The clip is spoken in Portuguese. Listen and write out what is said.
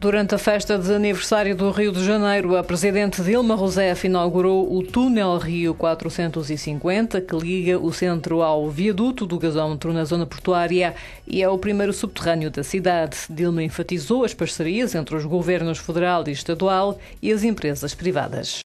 Durante a festa de aniversário do Rio de Janeiro, a presidente Dilma Rousseff inaugurou o Túnel Rio 450, que liga o centro ao viaduto do gasómetro na zona portuária e é o primeiro subterrâneo da cidade. Dilma enfatizou as parcerias entre os governos federal e estadual e as empresas privadas.